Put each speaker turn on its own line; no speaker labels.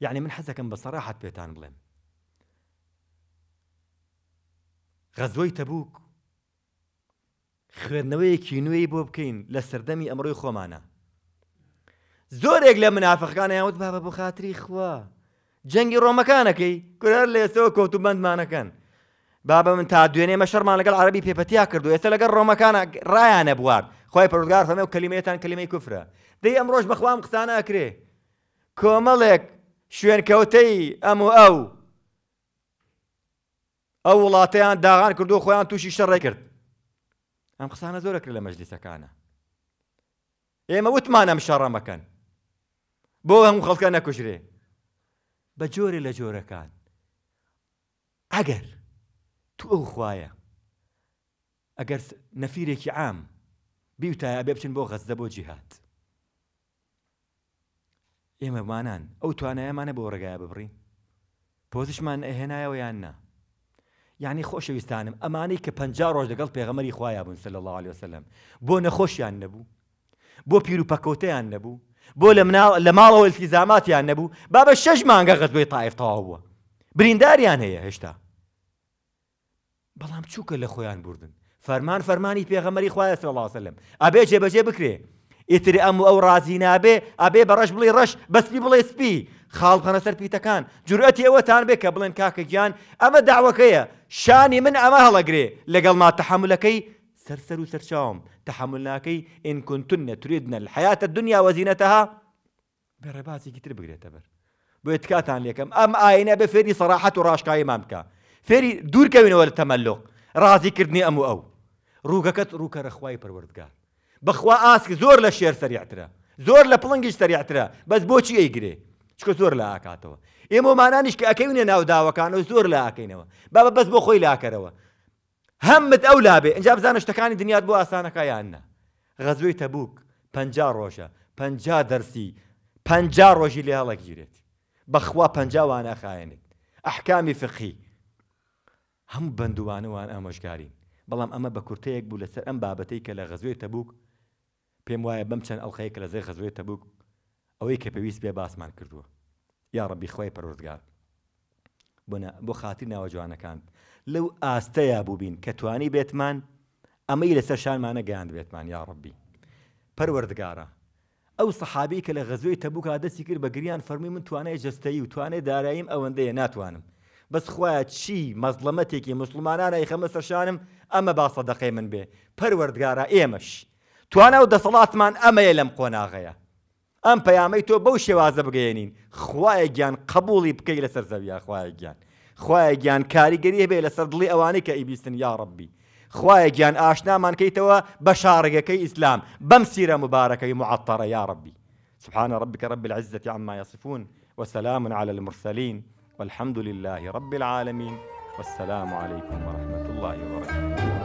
یعنی من حەزەکەم بە سەراحەت پێتان بڵێم غەزوەی تەبوک خوێندنەوەیەکی نوێی بۆ بکەین لە سەردەمی ئەمڕۆی خۆمانە زۆرێک لە منافقەکان یاوت بابە بۆ خااتری خوا جەنگی ڕۆمەکانەکەی کورار لێستەوە کۆتو بندمانەکەن بابە من تا دوێنێمە شەرمان لەگەڵ عربی پێپەتیا کردو ئێستا لەگەڵ ڕۆمەکانە ڕایانە بوار خۆی پرودگار هەمێ و کللیمێتان کللیمەی کوفرە دەی ئەم ڕۆژ بەخوام قسانە ئەکرێ کۆمەڵێک شوين كوتي أم او او ولاتيان داغان كردو خوان توشي شر كرد ام خسانه زورك لا مجلس كان اي ما وت ما انا مشار مكان بو هم خلق انا كشري بجوري لا جوره كان اجر تو او خوايا اجر نفيرك عام بيوتا ابيبشن بو غزبو جهات ئێمەمانان ئەو توانایەمانە بۆ ڕێگایە ببڕین پۆزیشمان ئەهێنایەوە یاننا یعنی خۆشەویستانم ئەمانەی کە پنج ڕۆژ لەگەڵ پێغەمەری خوایە بوون سە لە الله عليه وسلم بۆ نەخۆشیان نەبوو بۆ پیر و پەکەوتەیان نەبوو بۆ لە لە ماڵەوە التیزاماتیان نەبوو با بە شەش مانگە غەزبەی تاائف تەواو بووە برینداریان هەیە هێشتا بەڵام چووکە لە خۆیان بردن فەرمان فەرمانی پێغەمەری خوایە سەڵاسەلم ئابێ جێبەجێ بکرێ ئیتر ئەم ئەو رازی نابێ ئابێ بە ڕەش بڵێ ڕەش بەسپی بڵێ سپی خاڵخەنە سەر پیتەکان جورەتی ئەوەتان بێ کە بڵێن کاکە گیان ئەمە داوەکەیە شانی من ئەمە هەڵەگرێ لەگەڵ ما تەحملەکەی سەرسەر و سەرچاوم تەحملناکەی ئینکونتون نەتوریدنە حیاتە دنیا وەزینەتەها بەڕێبازێکی تر بگرێتە بەر بۆ ێتکاتان لێکم ئەم ئاینە بە فێری سەراحەت و ڕاشکایی مام بکە فێری دوورکەوینەوە لە تەمەلق ڕازیکردنی ئەم و ئەو ڕووگەکەت ڕووکە رەخوای پەروەردگار بەخوا ئاسک زۆر لە شێر سریعترە زۆر لە پڵنگیش سریعترە بەس بۆچی ئەیگرێ چکە زۆر لە ئاکاتەوە ئێمە مانانیش کە ئەەکەونێ ناوداوەکانەوە زۆر لا ئاکەینەوە بابە بەس بۆ خۆی لاکەرەوە هەمت ئەو لابێ ئەنج بزانە شتەکانی دنیات بۆ ئاسانەکە یاننا غەزوی تەبووک پ ڕۆژە پ دەرسی پ ڕۆژی لێ هەڵک گیرێت بەخوا پەنجاوانە خاێنێت ئەحکامی فقی هەموو بندوانەوان ئامۆژکارین بەڵام ئەمە بە کورتەیەک بوو لەسەر ئەم بابەتەی کە لە غەزوێ تەبووک پێم وایە بەم چەند ئەڵخەیە کە لە زێ خەزوێتە بوو ئەوەی کە پێویست بێ باسمان کردووە یا ڕەبی خۆی پەرۆزگار بۆ خاتی ناوە جوانەکان لەو ئاستەیە بووبین کە توانی بێتمان ئەمەی لەسەر شانمانە گەیان بێتمان یا ڕبی پەروەردگارە ئەو سەحابی کە لە غەزوی تەبووکە دەستی کرد بە گریان فەرمی من توانای جستایی و توانای داراییم ئەوەندەیە ناتوانم بەس خخوایە چی مەزڵەمەتێکی مسلمانانە یخەمە سەرشانم ئەمە باسەدەقی من بێ پەروەردگارە ئێمەش توانە و دەسەڵاتمان ئەمەیە لەم قۆناغەیە ئەم پەیامەی تۆ بەو شێوازە بگەێنین خوایە گیان قبولی بکەی لەسەر زەویە خوایە گیان خوایە گیان کاریگەری هەبێ لەسەر دڵی يا ربي ئیبیستن یاڕبی خوایە گیان ئاشنامان کەیتەوە بە شارگەکەی اسلام بەم سیرە مبارەکەی معاتەرە یاڕبی سبحان ربك رب العزة عما يصفون وسلام على المرسلين والحمد لله رب العالمين والسلام عليكم ورحمة الله وبركاته